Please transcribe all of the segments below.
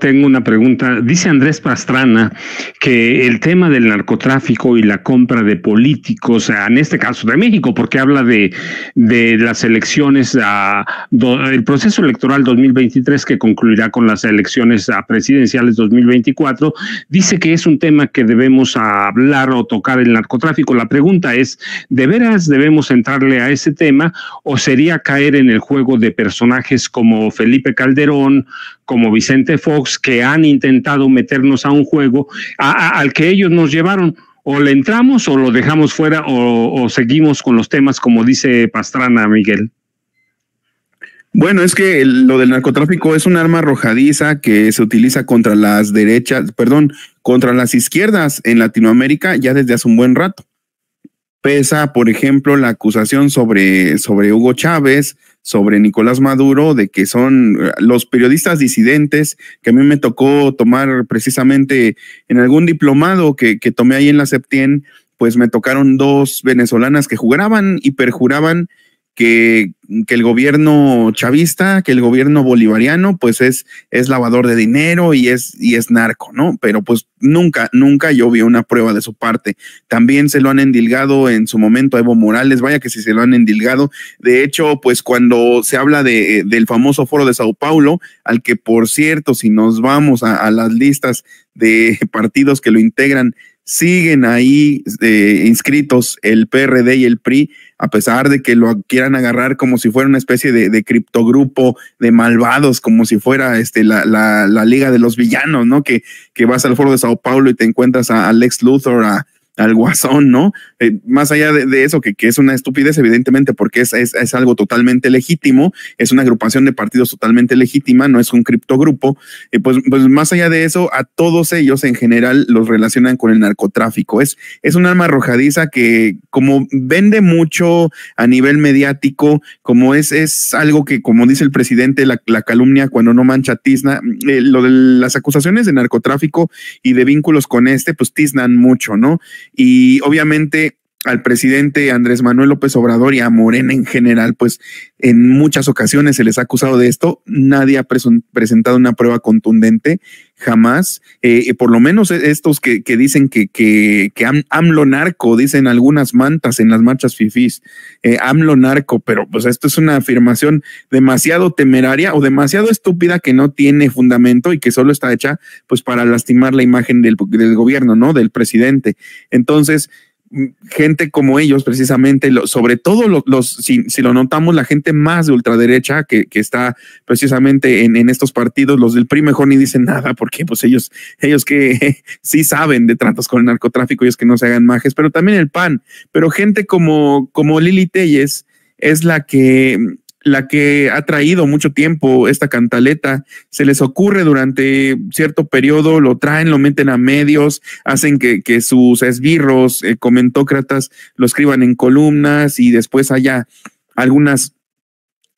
tengo una pregunta. Dice Andrés Pastrana que el tema del narcotráfico y la compra de políticos, en este caso de México, porque habla de, de las elecciones, a, el proceso electoral 2023 que concluirá con las elecciones presidenciales 2024, dice que es un tema que debemos hablar o tocar el narcotráfico. La pregunta es, ¿de veras debemos entrarle a ese tema o sería caer en el juego de personajes como Felipe Calderón, como Vicente Fox que han intentado meternos a un juego al que ellos nos llevaron. O le entramos o lo dejamos fuera o, seguimos con los temas como dice Pastrana, Miguel. Bueno, es que lo del narcotráfico es un arma arrojadiza que se utiliza contra las derechas, perdón, contra las izquierdas en Latinoamérica ya desde hace un buen rato. Pesa, por ejemplo, la acusación sobre, sobre Hugo Chávez, sobre Nicolás Maduro, de que son eh, los periodistas disidentes, que a mí me tocó tomar precisamente en algún diplomado que, que tomé ahí en la Septien, pues me tocaron dos venezolanas que juraban y perjuraban que, que, el gobierno chavista, que el gobierno bolivariano, pues es, es lavador de dinero y es, y es narco, ¿no? Pero pues nunca, nunca yo vi una prueba de su parte. También se lo han endilgado en su momento a Evo Morales, vaya que si se lo han endilgado. De hecho, pues cuando se habla de, eh, del famoso foro de Sao Paulo, al que por cierto, si nos vamos a, a las listas de partidos que lo integran, siguen ahí eh, inscritos el PRD y el PRI, a pesar de que lo quieran agarrar como si fuera una especie de, criptogrupo de malvados, como si fuera este, la, la, la, Liga de los Villanos, ¿no? Que, que vas al foro de Sao Paulo y te encuentras a Alex Luthor, a, al guasón, ¿no? Eh, más allá de, eso, que, es una estupidez, evidentemente, porque es, es, es, algo totalmente legítimo, es una agrupación de partidos totalmente legítima, no es un criptogrupo, eh, pues, pues más allá de eso, a todos ellos en general los relacionan con el narcotráfico. Es, es un arma arrojadiza que como vende mucho a nivel mediático, como es, es algo que, como dice el presidente, la, calumnia cuando no mancha tizna, eh, lo de las acusaciones de narcotráfico y de vínculos con este, pues tiznan mucho, ¿no? Y obviamente al presidente Andrés Manuel López Obrador y a Morena en general, pues en muchas ocasiones se les ha acusado de esto. Nadie ha presentado una prueba contundente, jamás. Eh, por lo menos e-, estos que, dicen que, que, que AMLO narco, dicen algunas mantas en las marchas FIFIs, eh, AMLO narco, pero pues esto es una afirmación demasiado temeraria o demasiado estúpida que no tiene fundamento y que solo está hecha pues para lastimar la imagen del, del gobierno, ¿no? Del presidente. Entonces, gente como ellos, precisamente, sobre todo los, si, lo notamos, la gente más de ultraderecha que, está precisamente en, estos partidos, los del PRI mejor ni dicen nada, porque pues ellos, ellos que sí saben de tratos con el narcotráfico, es que no se hagan majes, pero también el PAN, pero gente como, como Lili Telles es la que la que ha traído mucho tiempo esta cantaleta. Se les ocurre durante cierto periodo, lo traen, lo meten a medios, hacen que, sus esbirros, eh, comentócratas, lo escriban en columnas y después haya algunas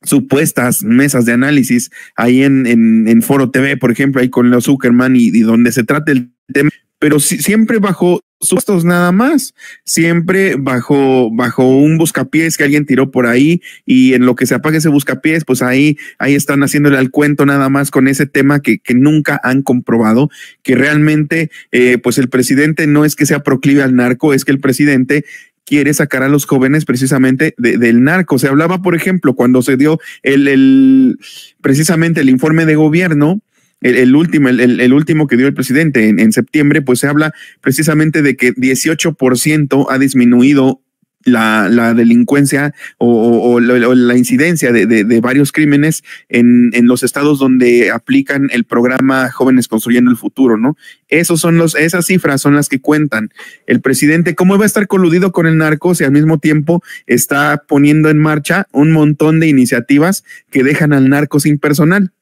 supuestas mesas de análisis ahí en, en, en Foro TV, por ejemplo, ahí con Leo Zuckerman y, donde se trate el tema pero siempre bajo sustos nada más, siempre bajo, bajo un buscapiés que alguien tiró por ahí y en lo que se apague ese buscapiés, pues ahí, ahí están haciéndole al cuento nada más con ese tema que, nunca han comprobado, que realmente, eh, pues el presidente no es que sea proclive al narco, es que el presidente quiere sacar a los jóvenes precisamente del narco. Se hablaba, por ejemplo, cuando se dio el, el precisamente el informe de gobierno, el, último, el, último que dio el presidente en, septiembre, pues se habla precisamente de que 18% ha disminuido la, delincuencia o, la, incidencia de, varios crímenes en, en, los estados donde aplican el programa Jóvenes Construyendo el Futuro, ¿no? Esos son los, esas cifras son las que cuentan. El presidente, ¿cómo va a estar coludido con el narco si al mismo tiempo está poniendo en marcha un montón de iniciativas que dejan al narco sin personal?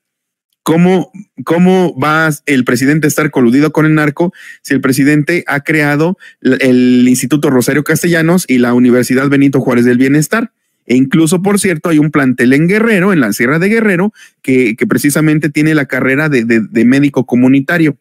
¿Cómo, ¿Cómo va el presidente a estar coludido con el narco si el presidente ha creado el Instituto Rosario Castellanos y la Universidad Benito Juárez del Bienestar? E incluso, por cierto, hay un plantel en Guerrero, en la Sierra de Guerrero, que, precisamente tiene la carrera de, médico comunitario.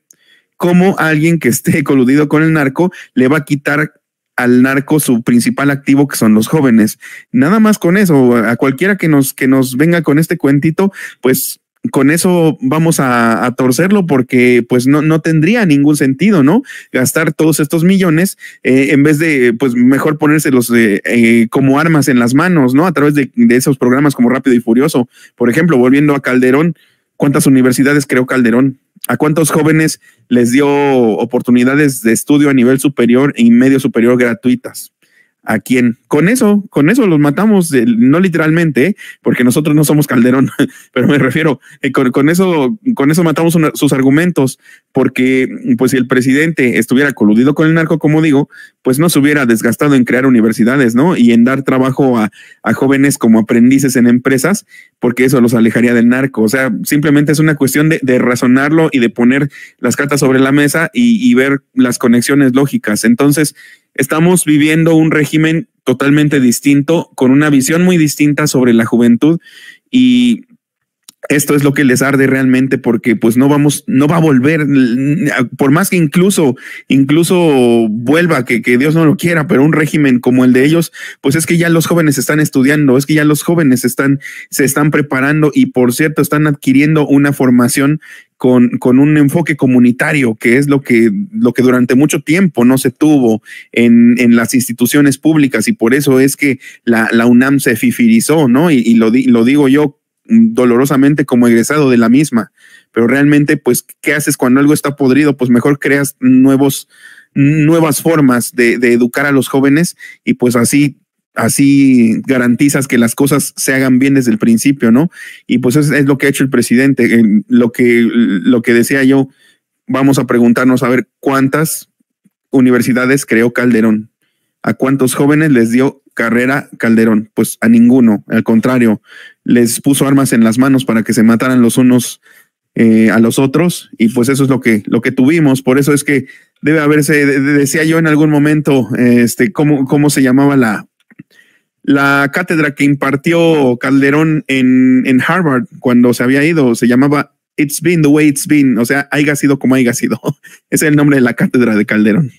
¿Cómo alguien que esté coludido con el narco le va a quitar al narco su principal activo que son los jóvenes. Nada más con eso, a cualquiera que nos que nos venga con este cuentito, pues con eso vamos a, torcerlo porque pues no, tendría ningún sentido, ¿no? Gastar todos estos millones eh, en vez de pues mejor ponérselos eh, eh, como armas en las manos, ¿no? A través de, de, esos programas como Rápido y Furioso. Por ejemplo, volviendo a Calderón, ¿cuántas universidades creó Calderón? ¿A cuántos jóvenes les dio oportunidades de estudio a nivel superior y medio superior gratuitas? a quién. Con eso, con eso los matamos, no literalmente, porque nosotros no somos Calderón, pero me refiero, eh, con, eso, con eso matamos sus argumentos, porque pues si el presidente estuviera coludido con el narco, como digo, pues no se hubiera desgastado en crear universidades, ¿no? Y en dar trabajo a, jóvenes como aprendices en empresas, porque eso los alejaría del narco. O sea, simplemente es una cuestión de, razonarlo y de poner las cartas sobre la mesa y, y ver las conexiones lógicas. Entonces, estamos viviendo un régimen totalmente distinto, con una visión muy distinta sobre la juventud y esto es lo que les arde realmente porque pues no vamos, no va a volver, por más que incluso, incluso vuelva, que, Dios no lo quiera, pero un régimen como el de ellos, pues es que ya los jóvenes están estudiando, es que ya los jóvenes están, se están preparando y por cierto están adquiriendo una formación con, un enfoque comunitario, que es lo que, lo que durante mucho tiempo no se tuvo en, las instituciones públicas y por eso es que la, UNAM se fifirizó, ¿no? Y, lo, digo yo dolorosamente como egresado de la misma, pero realmente, pues, ¿qué haces cuando algo está podrido? Pues mejor creas nuevos, nuevas formas de, de educar a los jóvenes y pues así así garantizas que las cosas se hagan bien desde el principio, ¿no? Y pues es, lo que ha hecho el presidente, lo, que, lo que decía yo, vamos a preguntarnos a ver cuántas universidades creó Calderón, a cuántos jóvenes les dio carrera Calderón, pues a ninguno, al contrario, les puso armas en las manos para que se mataran los unos eh, a los otros y pues eso es lo que, lo que tuvimos, por eso es que debe haberse, decía yo en algún momento, este, cómo, cómo se llamaba la, la cátedra que impartió Calderón en, Harvard cuando se había ido se llamaba It's Been the Way It's Been, o sea, haya sido como haya sido. Ese es el nombre de la cátedra de Calderón.